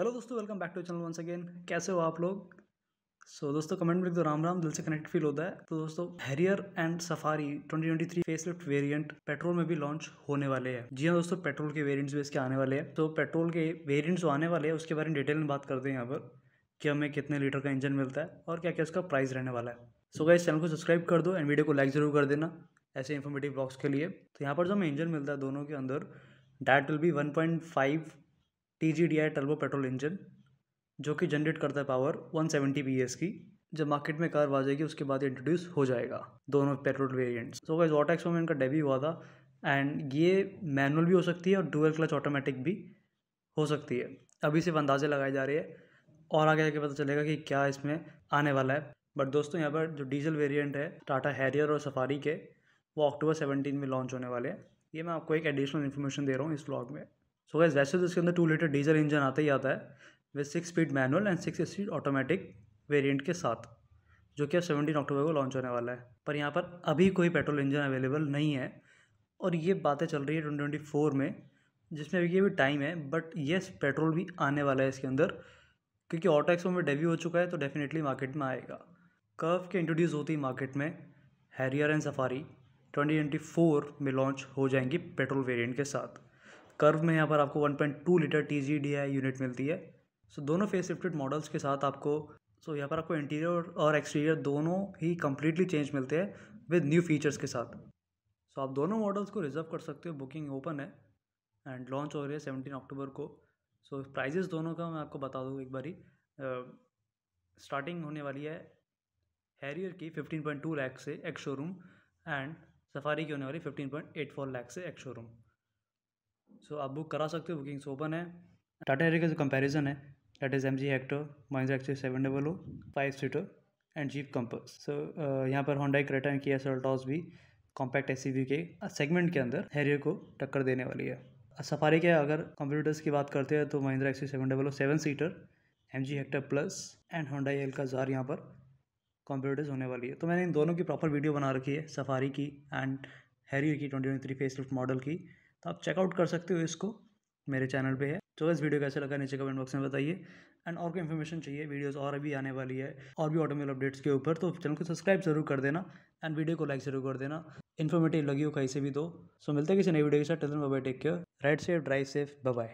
Hello दोस्तों welcome back to channel once again कैसे हो आप लोग सो so, दोस्तों कमेंट में तो राम राम दिल से कनेक्ट फील होता है तो दोस्तों Harrier and Safari 2023 facelift variant petrol में भी लॉन्च होने वाले हैं जी हाँ दोस्तों पेट्रोल के वेरिएंट्स भी इसके आने वाले हैं तो पेट्रोल के वेरियंट्स जो आने वाले हैं उसके बारे में डिटेल में बात करते हैं यहाँ पर कि हमें कितने लीटर का इंजन मिलता है और क्या क्या उसका प्राइस रहने वाला है सो so, इस चैनल को सब्सक्राइब कर दो एंड वीडियो को लाइक जरूर कर देना ऐसे इन्फॉर्मेटिव ब्लॉग्स के लिए तो यहाँ पर जो हमें इंजन मिलता है दोनों के अंदर that will be one point five T G D I turbo petrol engine जो कि जनरेट करता है पावर 170 सेवेंटी बी एस की जब मार्केट में कार आ जाएगी उसके बाद इंट्रोड्यूस हो जाएगा दोनों पेट्रोल वेरियंट्स सो वाइज ऑटैक्स में इनका डेब्यू हुआ था एंड ये मैनुअल भी हो सकती है और डुअल क्लच ऑटोमेटिक भी हो सकती है अभी सिर्फ अंदाजे लगाए जा रहे हैं और आगे जाके पता चलेगा कि क्या इसमें आने वाला है बट दोस्तों यहाँ पर जो डीजल वेरिएंट है टाटा हैरियर और सफारी के वो अक्टूबर सेवनटीन में लॉन्च होने वाले हैं ये मैं आपको एक एडिशनल इन्फॉर्मेशन दे रहा हूँ इस ब्लॉग में सो गैस वैसे तो इसके अंदर टू लीटर डीजल इंजन आता ही आता है with six speed manual and six speed automatic variant के साथ जो कि अब सेवनटीन अक्टूबर को लॉन्च होने वाला है पर यहाँ पर अभी कोई पेट्रोल इंजन अवेलेबल नहीं है और ये बातें चल रही है ट्वेंटी ट्वेंटी फोर में जिसमें अभी ये भी टाइम है बट येस पेट्रोल भी आने वाला है इसके अंदर क्योंकि ऑटो एक्सपो में डेब्यू हो चुका है तो डेफिनेटली मार्केट में आएगा कर्व के इंट्रोड्यूस होती है मार्केट में Harrier and Safari twenty twenty four में लॉन्च हो जाएंगी पेट्रोल वेरिएंट के साथ कर्व में यहाँ पर आपको 1.2 litre T G D I unit मिलती है सो so, दोनों फेस शिफ्टेड मॉडल्स के साथ आपको सो so, यहाँ पर आपको इंटीरियर और एक्सटीरियर दोनों ही कम्प्लीटली चेंज मिलते हैं विद न्यू फीचर्स के साथ सो so, आप दोनों मॉडल्स को रिजर्व कर सकते हो बुकिंग ओपन है एंड लॉन्च हो रही है सेवनटीन अक्टूबर को सो so, प्राइजेस दोनों का मैं आपको बता दूँ एक बारी स्टार्टिंग uh, होने वाली है हैरियर की टू लाख से एक शोरूम एंड सफारी की होने वाली फ़िफ्टीन पॉइंट फोर लाख से एक शोरूम सो आप बुक करा सकते हो बुकिंग्स ओपन है टाटा एरिया का जो कंपेरिजन है that is M G Hector Mahindra एक्सर seven double O five seater and Jeep Compass so यहाँ पर होंडा क्रेटा की एस टॉस भी कॉम्पैक्ट एस के सेगमेंट के अंदर हैरियर को टक्कर देने वाली है सफारी के अगर कंप्यूटर्स की बात करते हैं तो महिंद्रा एक्सर seven double O seven seater M G Hector plus and Hyundai Alcazar यहाँ पर कंप्यूटर्स होने वाली है तो मैंने इन दोनों की प्रॉपर वीडियो बना रखी है सफारी की एंड हैरियर की twenty twenty three face model की तो आप चेकआउट कर सकते हो इसको मेरे चैनल पे है तो इस वीडियो कैसे लगा नीचे कमेंट बॉक्स में बताइए एंड और कोई इन्फॉर्मेशन चाहिए वीडियोस और अभी आने वाली है और भी ऑटोमेल अपडेट्स के ऊपर तो चैनल को सब्सक्राइब जरूर कर देना एंड वीडियो को लाइक जरूर कर देना इन्फॉर्मेटिव लगी हो कहीं से भी दो तो। सो मिलते हैं किसी नई वीडियो के साथ take care ride safe drive safe bye